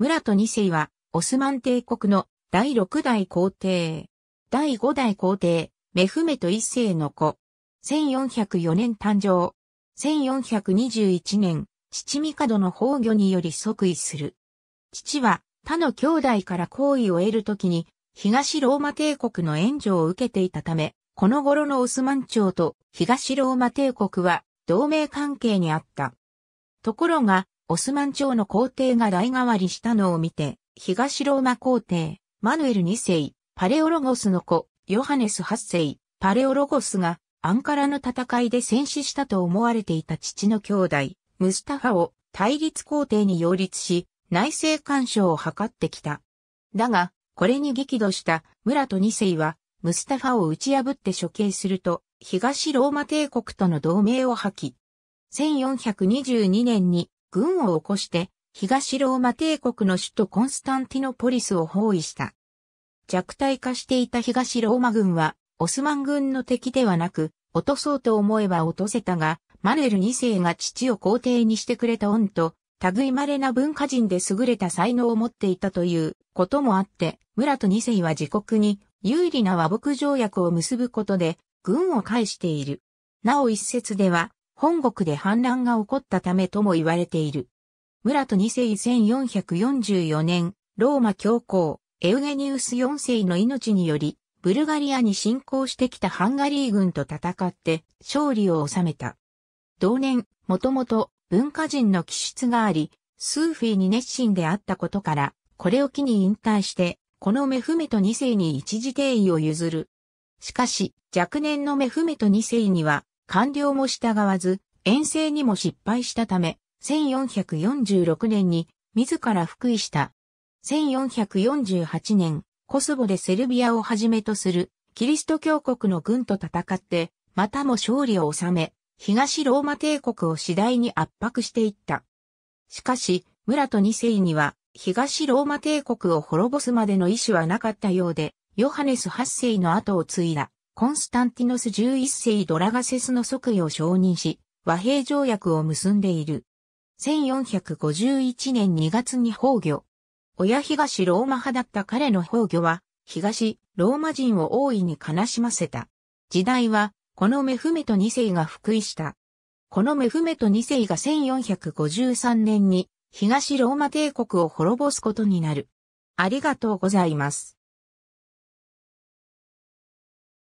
村と二世は、オスマン帝国の第6代皇帝。第5代皇帝、メフメト一世の子。1404年誕生。1421年、父帝の崩御により即位する。父は他の兄弟から好意を得るときに、東ローマ帝国の援助を受けていたため、この頃のオスマン朝と東ローマ帝国は同盟関係にあった。ところが、オスマン朝の皇帝が代替わりしたのを見て、東ローマ皇帝、マヌエル2世、パレオロゴスの子、ヨハネス8世、パレオロゴスが、アンカラの戦いで戦死したと思われていた父の兄弟、ムスタファを対立皇帝に擁立し、内政干渉を図ってきた。だが、これに激怒したムラト2世は、ムスタファを打ち破って処刑すると、東ローマ帝国との同盟を破棄。1422年に軍を起こして、東ローマ帝国の首都コンスタンティノポリスを包囲した。弱体化していた東ローマ軍は、オスマン軍の敵ではなく、落とそうと思えば落とせたが、マネル2世が父を皇帝にしてくれた恩と、類まれな文化人で優れた才能を持っていたということもあって、村と2世は自国に有利な和睦条約を結ぶことで、軍を介している。なお一説では、本国で反乱が起こったためとも言われている。村と2世1444年、ローマ教皇、エウゲニウス4世の命により、ブルガリアに侵攻してきたハンガリー軍と戦って勝利を収めた。同年、もともと文化人の気質があり、スーフィーに熱心であったことから、これを機に引退して、このメフメト2世に一時定位を譲る。しかし、若年のメフメト2世には、完了も従わず、遠征にも失敗したため、1446年に自ら復位した。1448年、コスボでセルビアをはじめとするキリスト教国の軍と戦って、またも勝利を収め、東ローマ帝国を次第に圧迫していった。しかし、村と二世には、東ローマ帝国を滅ぼすまでの意志はなかったようで、ヨハネス八世の後を継いだ。コンスタンティノス11世ドラガセスの即位を承認し、和平条約を結んでいる。1451年2月に崩御。親東ローマ派だった彼の崩御は、東ローマ人を大いに悲しませた。時代は、このメフメト2世が復位した。このメフメト2世が1453年に東ローマ帝国を滅ぼすことになる。ありがとうございます。